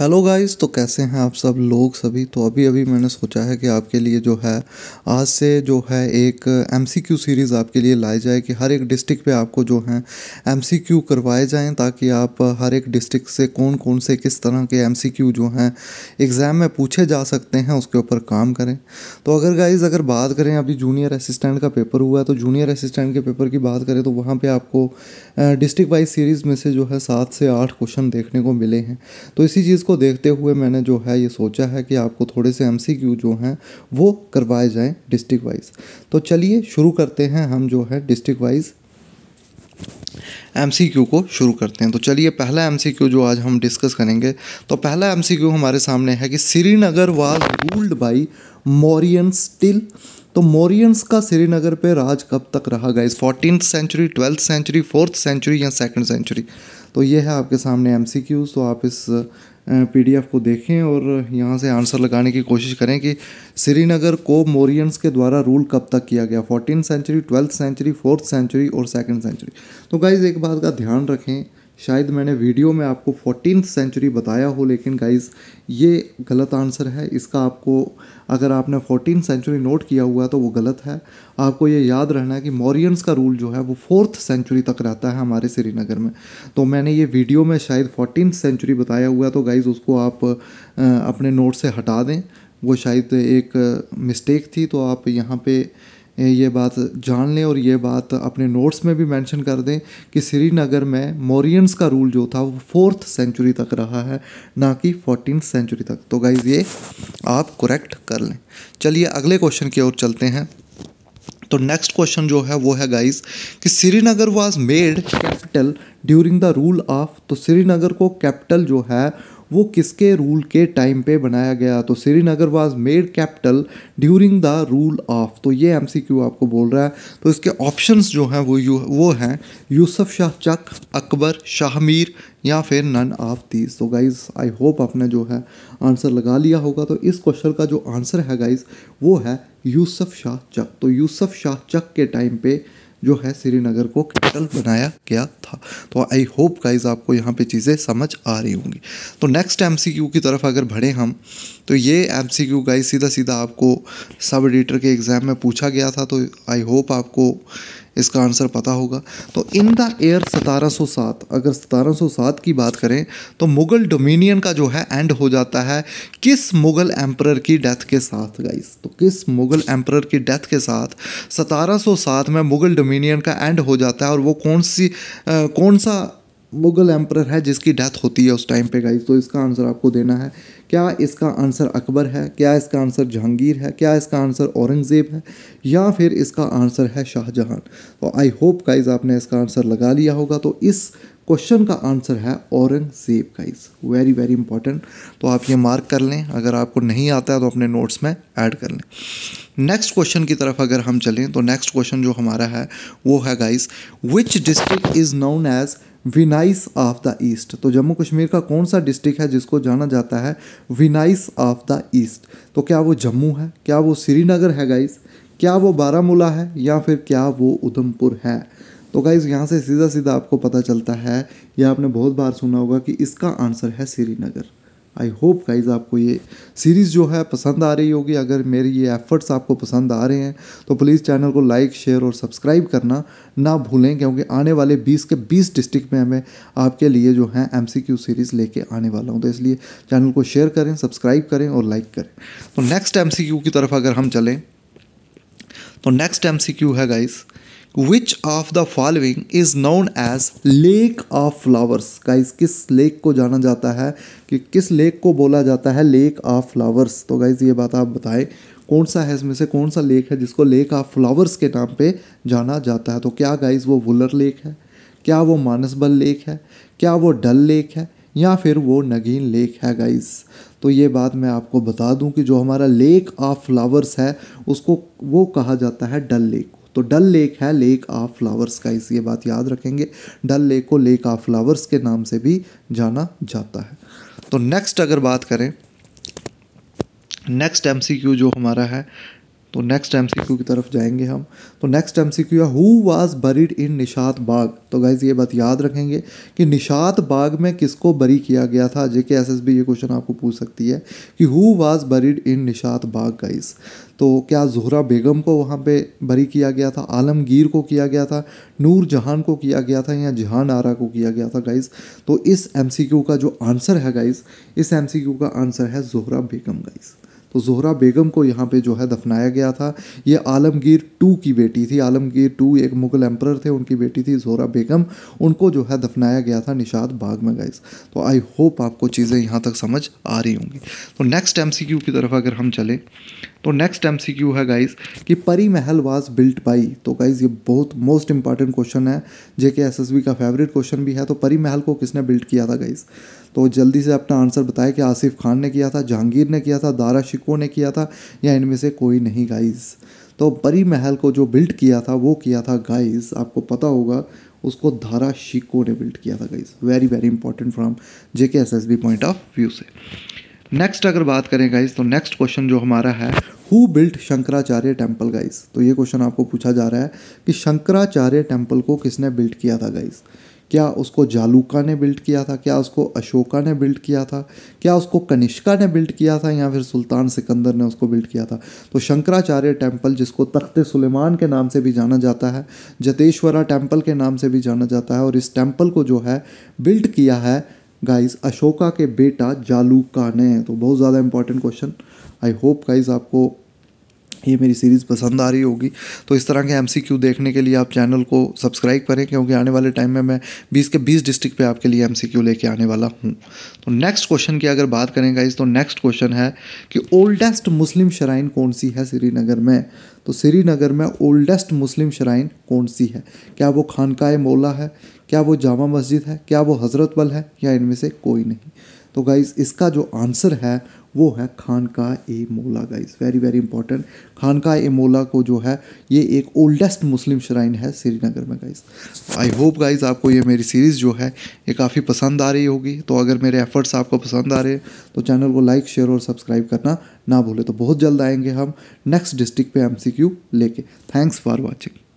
hello guys तो कैसे हैं आप सब लोग सभी तो अभी अभी मैंने सोचा है कि आपके लिए जो है आज से जो है एक एमसीक्यू सीरीज़ आपके लिए लाई जाए कि हर एक डिस्ट्रिक्ट पे आपको जो है एमसीक्यू करवाए जाएं ताकि आप हर एक डिस्ट्रिक्ट से कौन कौन से किस तरह के एमसीक्यू जो हैं एग्ज़ाम में पूछे जा सकते हैं उसके ऊपर काम करें तो अगर गाइज़ अगर बात करें अभी जूनियर असिस्टेंट का पेपर हुआ है तो जूनियर असिस्टेंट के पेपर की बात करें तो वहाँ पर आपको डिस्ट्रिक्ट वाइज सीरीज़ में से जो है सात से आठ क्वेश्चन देखने को मिले हैं तो इसी चीज़ इसको देखते हुए मैंने जो है ये सोचा है कि आपको थोड़े से एम जो हैं वो करवाए जाएँ डिस्ट्रिक्ट वाइज तो चलिए शुरू करते हैं हम जो है डिस्ट्रिक्ट वाइज एम को शुरू करते हैं तो चलिए पहला एम जो आज हम डिस्कस करेंगे तो पहला एम हमारे सामने है कि Srinagar was ruled by Mauryan till तो मोरियंस का श्रीनगर पे राज कब तक रहा इस fourteen century twelfth century fourth century या सेकंड सेंचुरी तो ये है आपके सामने एम तो आप इस पीडीएफ को देखें और यहाँ से आंसर लगाने की कोशिश करें कि श्रीनगर को मोरियंस के द्वारा रूल कब तक किया गया fourteen century twelfth century fourth century और सेकेंड सेंचुरी तो गाइज एक बात का ध्यान रखें शायद मैंने वीडियो में आपको फोर्टीन सेंचुरी बताया हो लेकिन गाइस ये गलत आंसर है इसका आपको अगर आपने फोर्टीन सेंचुरी नोट किया हुआ है तो वो गलत है आपको ये याद रहना है कि मॉरियंस का रूल जो है वो फोर्थ सेंचुरी तक रहता है हमारे श्रीनगर में तो मैंने ये वीडियो में शायद फोर्टीन सेंचुरी बताया हुआ है तो गाइज़ उसको आप अपने नोट से हटा दें वो शायद एक मिस्टेक थी तो आप यहाँ पे ये बात जान लें और ये बात अपने नोट्स में भी मेंशन कर दें कि श्रीनगर में मोरियंस का रूल जो था वो फोर्थ सेंचुरी तक रहा है ना कि फोर्टीन सेंचुरी तक तो गाइज ये आप करेक्ट कर लें चलिए अगले क्वेश्चन की ओर चलते हैं तो नेक्स्ट क्वेश्चन जो है वो है गाइस कि Srinagar was made capital during the rule of तो श्रीनगर को कैपिटल जो है वो किसके रूल के टाइम पे बनाया गया तो Srinagar was made capital during the rule of तो ये एम आपको बोल रहा है तो इसके ऑप्शंस जो हैं वो यू वो हैं यूसुफ शाह चक अकबर शाहमीर या फिर नन ऑफ दीज तो गाइज आई होप आपने जो है आंसर लगा लिया होगा तो इस क्वेश्चन का जो आंसर है गाइज वो है यूसुफ शाह चक तो यूसुफ शाह चक के टाइम पे जो है श्रीनगर को कैपिटल बनाया गया था तो आई होप गाइज आपको यहाँ पे चीज़ें समझ आ रही होंगी तो नेक्स्ट एम की तरफ अगर बढ़ें हम तो ये एम सी गाइज सीधा सीधा आपको सब एडिटर के एग्ज़ाम में पूछा गया था तो आई होप आपको इसका आंसर पता होगा तो इन द एयर 1707 अगर 1707 की बात करें तो मुगल डोमिनियन का जो है एंड हो जाता है किस मुगल एम्प्रर की डेथ के साथ गाइस तो किस मुगल एम्प्रर की डेथ के साथ 1707 में मुगल डोमिनियन का एंड हो जाता है और वो कौन सी आ, कौन सा मुगल एम्प्रर है जिसकी डेथ होती है उस टाइम पे गाइज तो इसका आंसर आपको देना है क्या इसका आंसर अकबर है क्या इसका आंसर जहांगीर है क्या इसका आंसर औरंगज़ेब है या फिर इसका आंसर है शाहजहां तो आई होप गाइज आपने इसका आंसर लगा लिया होगा तो इस क्वेश्चन का आंसर है Aurangzeb guys very very important तो आप ये मार्क कर लें अगर आपको नहीं आता है तो अपने नोट्स में ऐड कर लें नेक्स्ट क्वेश्चन की तरफ अगर हम चलें तो नेक्स्ट क्वेश्चन जो हमारा है वो है guys which district is known as Venice of the east तो जम्मू कश्मीर का कौन सा डिस्ट्रिक्ट है जिसको जाना जाता है विनाइस ऑफ द ईस्ट तो क्या वो जम्मू है क्या वो श्रीनगर है गाइज क्या वो बारामूला है या फिर क्या वो उधमपुर है तो गाइज यहाँ से सीधा सीधा आपको पता चलता है या आपने बहुत बार सुना होगा कि इसका आंसर है श्रीनगर आई होप गाइज आपको ये सीरीज़ जो है पसंद आ रही होगी अगर मेरी ये एफ़र्ट्स आपको पसंद आ रहे हैं तो प्लीज़ चैनल को लाइक शेयर और सब्सक्राइब करना ना भूलें क्योंकि आने वाले 20 के 20 डिस्ट्रिक्ट में मैं आपके लिए जो है एम सीरीज़ लेके आने वाला हूँ तो इसलिए चैनल को शेयर करें सब्सक्राइब करें और लाइक करें तो नेक्स्ट एम की तरफ अगर हम चलें तो नेक्स्ट एम है guys which of the following is known as lake of flowers guys किस लेक को जाना जाता है कि किस लेक को बोला जाता है लेक ऑफ फ्लावर्स तो गाइज ये बात आप बताएं कौन सा है इसमें से कौन सा लेक है जिसको लेक ऑफ फ्लावर्स के नाम पे जाना जाता है तो क्या गाइज वो वुलर लेक है क्या वो मानसबल लेक है क्या वो डल लेक है या फिर वो नगीन लेक है गाइज़ तो ये बात मैं आपको बता दूं कि जो हमारा लेक ऑफ फ्लावर्स है उसको वो कहा जाता है डल लेक तो डल लेक है लेक ऑफ फ्लावर्स का इस ये बात याद रखेंगे डल लेक को लेक ऑफ फ्लावर्स के नाम से भी जाना जाता है तो नेक्स्ट अगर बात करें नेक्स्ट एमसीक्यू जो हमारा है तो नेक्स्ट एम की तरफ जाएंगे हम तो next M C Q who was buried in Nishat Bagh तो गाइज़ ये बात याद रखेंगे कि निशात बाग में किसको बरी किया गया था जेके एस एस बी ये क्वेश्चन आपको पूछ सकती है कि who was buried in Nishat Bagh guys तो क्या जोहरा बेगम को वहाँ पे बरी किया गया था आलमगीर को किया गया था नूर जहान को किया गया था या जहान आरा को किया गया था गाइज़ तो इस एम का जो आंसर है गाइज़ इस एम का आंसर है जोहरा बेगम गाइज़ तो जोहरा बेगम को यहाँ पे जो है दफनाया गया था ये आलमगीर टू की बेटी थी आलमगीर टू एक मुगल एम्पर थे उनकी बेटी थी जोहरा बेगम उनको जो है दफनाया गया था निषाद बाग में गाइस तो आई होप आपको चीज़ें यहाँ तक समझ आ रही होंगी तो नेक्स्ट एम की तरफ अगर हम चलें तो नेक्स्ट एम सी क्यू है गाइज कि Pari Mahal was built by तो गाइज ये बहुत मोस्ट इंपॉर्टेंट क्वेश्चन है J K S S B का फेवरेट क्वेश्चन भी है तो परी महल को किसने बिल्ट किया था गाइज तो जल्दी से अपना आंसर बताएं कि आसिफ खान ने किया था जहांगीर ने किया था दारा शिको ने किया था या इनमें से कोई नहीं गाइज तो परी महल को जो बिल्ट किया था वो किया था गाइज आपको पता होगा उसको धारा शिको ने बिल्ट किया था guys very very important from J K S S B point of view से नेक्स्ट अगर बात करें गाइज तो नेक्स्ट क्वेश्चन जो हमारा है who built Shankaracharya temple guys तो ये क्वेश्चन आपको पूछा जा रहा है कि शंकराचार्य टेम्पल को किसने बिल्ट किया था गाइज क्या उसको जालूका ने बिल्ट किया था क्या उसको अशोका ने बिल्ट किया था क्या उसको कनिष्का ने बिल्ट किया था या फिर सुल्तान सिकंदर ने उसको बिल्ट किया था तो शंकराचार्य टेम्पल जिसको तख्त सुलेमान के नाम से भी जाना जाता है जतेश्वरा टेम्पल के नाम से भी जाना जाता है और इस टेम्पल को जो है बिल्ट किया है गाइस अशोका के बेटा जालू कान है तो बहुत ज़्यादा important question I hope guys आपको ये मेरी सीरीज़ पसंद आ रही होगी तो इस तरह के एम देखने के लिए आप चैनल को सब्सक्राइब करें क्योंकि आने वाले टाइम में मैं बीस के बीस डिस्ट्रिक्ट पे आपके लिए एम लेके आने वाला हूँ तो नेक्स्ट क्वेश्चन की अगर बात करें गाइज तो नेक्स्ट क्वेश्चन है कि ओल्डेस्ट मुस्लिम शराइन कौन सी है श्रीनगर में तो श्रीनगर में ओल्डेस्ट मुस्लिम शराइन कौन सी है क्या वो खानका मौला है क्या वो जामा मस्जिद है क्या वो हज़रत बल है या इनमें से कोई नहीं तो गाइज़ इसका जो आंसर है वो है Khanqah e Moula guys very very important Khanqah e Moula को जो है ये एक ओल्डेस्ट मुस्लिम श्राइन है श्रीनगर में गाइज आई होप गाइज आपको ये मेरी सीरीज़ जो है ये काफ़ी पसंद आ रही होगी तो अगर मेरे एफर्ट्स आपको पसंद आ रहे हैं तो चैनल को लाइक शेयर और सब्सक्राइब करना ना भूलें तो बहुत जल्द आएंगे हम नेक्स्ट डिस्ट्रिक्ट पे एमसीक्यू लेके थैंक्स फॉर वॉचिंग